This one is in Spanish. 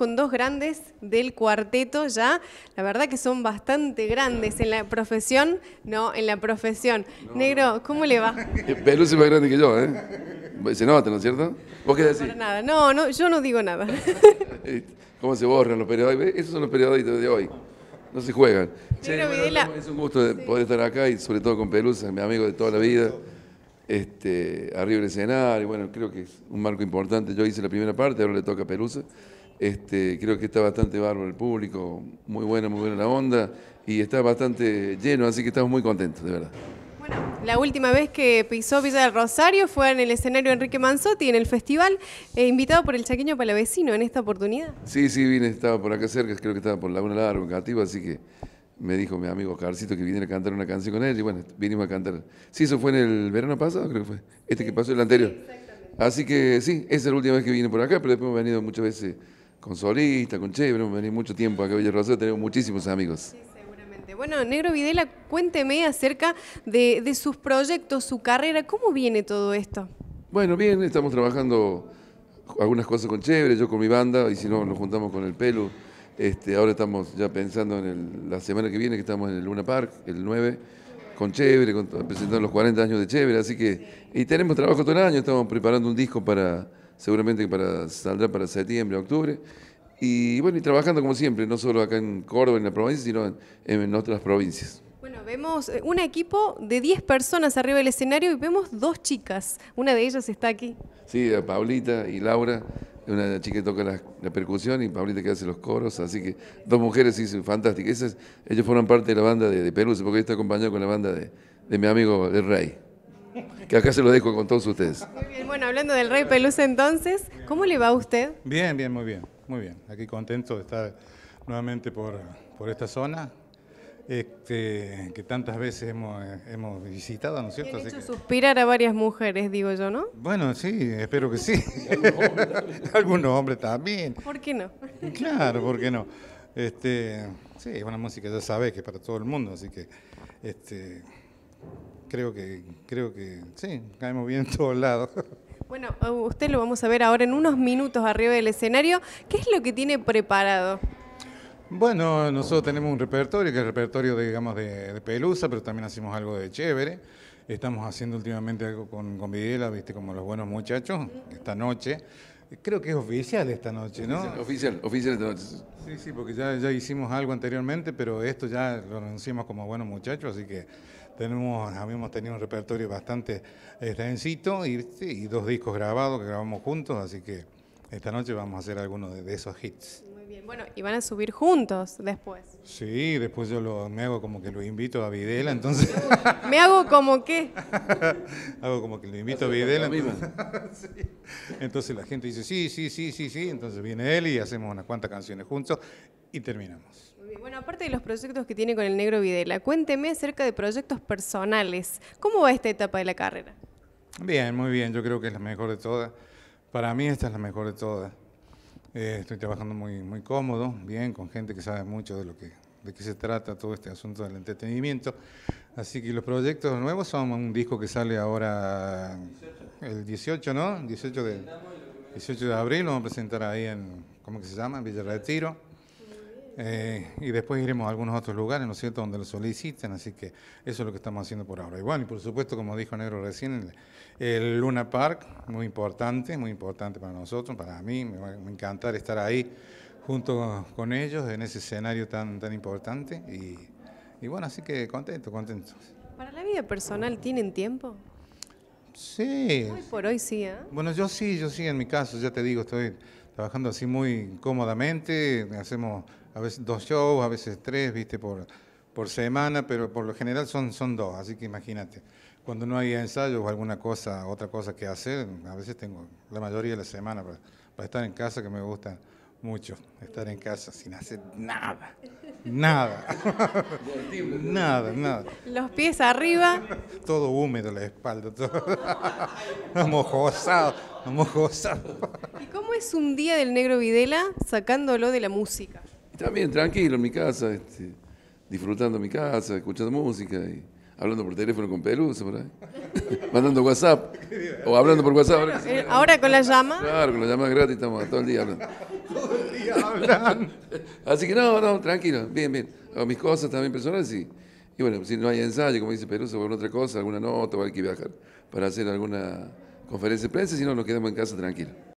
con dos grandes del cuarteto ya. La verdad que son bastante grandes en la profesión. No, en la profesión. Negro, ¿cómo le va? Pelusa es más grande que yo, ¿eh? Se nota, ¿no es cierto? ¿Vos qué decís? No, nada. No, no, yo no digo nada. Eh, ¿Cómo se borran los periodistas? Esos son los periodistas de hoy. No se juegan. es un gusto poder estar acá y sobre todo con Pelusa, mi amigo de toda la vida este, arriba del escenario, bueno, creo que es un marco importante. Yo hice la primera parte, ahora le toca a Pelusa. Este, creo que está bastante bárbaro el público, muy buena, muy buena la onda y está bastante lleno, así que estamos muy contentos, de verdad. Bueno, la última vez que pisó Villa del Rosario fue en el escenario Enrique Manzotti, en el festival, eh, invitado por el chaqueño Palavecino en esta oportunidad. Sí, sí, vine, estaba por acá cerca, creo que estaba por Laguna Larga, en Cativa, así que me dijo mi amigo Carcito que viniera a cantar una canción con él y bueno, vinimos a cantar. Sí, eso fue en el verano pasado, creo que fue, este que pasó, el anterior. así que sí, esa es la última vez que vine por acá, pero después hemos venido muchas veces con Solista, con Chévere, mucho tiempo acá a Villa Rosario, tenemos muchísimos amigos. Bueno, Negro Videla, cuénteme acerca de, sus proyectos, su carrera, ¿cómo viene todo esto? Bueno, bien, estamos trabajando algunas cosas con Chévere, yo con mi banda, y si no, nos juntamos con el Pelu. Este, ahora estamos ya pensando en la semana que viene, que estamos en el Luna Park, el 9, con Chévere, presentando los 40 años de Chévere, así que, y tenemos trabajo todo el año, estamos preparando un disco para seguramente para, saldrá para septiembre, octubre. Y bueno, y trabajando como siempre, no solo acá en Córdoba, en la provincia, sino en, otras provincias. Bueno, vemos eh, un equipo de 10 personas arriba del escenario y vemos dos chicas. Una de ellas está aquí. Sí, Paulita y Laura, una chica que toca la, percusión y Paulita que hace los coros, así que dos mujeres sí, fantásticas. ellos ellas forman parte de la banda de, de Perú, porque está acompañado con la banda de, de mi amigo El Rey que acá se lo dejo con todos ustedes. Muy bien, bueno, hablando del Rey Pelusa entonces, ¿cómo le va a usted? Bien, bien, muy bien, muy bien. Aquí contento de estar nuevamente por, esta zona. Este, que tantas veces hemos, visitado, ¿no es cierto? Han hecho suspirar a varias mujeres, digo yo, ¿no? Bueno, sí, espero que sí. Algunos hombres también. ¿Por qué no? claro, ¿por qué no? Este, sí, es una música, ya sabes, que es para todo el mundo, así que este, creo que, creo que sí, caemos bien en todos lados. Bueno, usted lo vamos a ver ahora en unos minutos arriba del escenario. ¿Qué es lo que tiene preparado? Bueno, nosotros tenemos un repertorio, que es el repertorio, digamos, de, de, Pelusa, pero también hacemos algo de chévere. Estamos haciendo últimamente algo con, con Videla, viste, como los buenos muchachos, esta noche. Creo que es oficial esta noche, ¿no? Oficial, oficial esta noche. Sí, sí, porque ya, hicimos algo anteriormente, pero esto ya lo anunciamos como buenos muchachos, así que tenemos, habíamos tenido un repertorio bastante eh, extensito y, dos discos grabados que grabamos juntos, así que esta noche vamos a hacer algunos de esos hits bien. Bueno, y van a subir juntos después. Sí, después yo lo, me hago como que lo invito a Videla, entonces. ¿Me hago como qué? hago como que lo invito a Videla. Entonces, la gente dice, sí, sí, sí, sí, sí. Entonces viene él y hacemos unas cuantas canciones juntos y terminamos. Bueno, aparte de los proyectos que tiene con el negro Videla, cuénteme acerca de proyectos personales. ¿Cómo va esta etapa de la carrera? Bien, muy bien. Yo creo que es la mejor de todas. Para mí esta es la mejor de todas. Eh, estoy trabajando muy, muy cómodo, bien, con gente que sabe mucho de lo que de qué se trata todo este asunto del entretenimiento. Así que los proyectos nuevos son un disco que sale ahora el 18, ¿no? 18 de, 18 de abril, lo vamos a presentar ahí en, ¿cómo que se llama? Villa Retiro. Eh, y después iremos a algunos otros lugares, ¿no es cierto?, donde lo soliciten, así que eso es lo que estamos haciendo por ahora. Y bueno, y por supuesto, como dijo Negro recién, el, Luna Park, muy importante, muy importante para nosotros, para mí, me va a encantar estar ahí junto con ellos en ese escenario tan, tan importante. Y, bueno, así que contento, contento. ¿Para la vida personal tienen tiempo? Sí. Hoy por hoy sí, ¿eh? Bueno, yo sí, yo sí, en mi caso, ya te digo, estoy trabajando así muy cómodamente, hacemos a veces dos shows, a veces tres, viste, por, por semana, pero por lo general son, son dos, así que imagínate. Cuando no hay ensayos o alguna cosa, otra cosa que hacer, a veces tengo la mayoría de la semana para, estar en casa, que me gusta mucho estar en casa sin hacer nada. Nada. nada, nada. Los pies arriba. Todo húmedo la espalda, todo. mojosado, mojosado. ¿Y cómo es un día del negro Videla sacándolo de la música? También tranquilo en mi casa, este, disfrutando mi casa, escuchando música y hablando por teléfono con perú mandando WhatsApp o hablando por WhatsApp. Eh, ahora, con la llama. Claro, con la llama gratis estamos todo el día hablando. todo el día hablando. Así que no, no, tranquilo, bien, bien. Hago mis cosas también personales y, bueno, si no hay ensayo, como dice o por otra cosa, alguna nota o hay que viajar para hacer alguna conferencia de prensa, si no nos quedamos en casa tranquilos.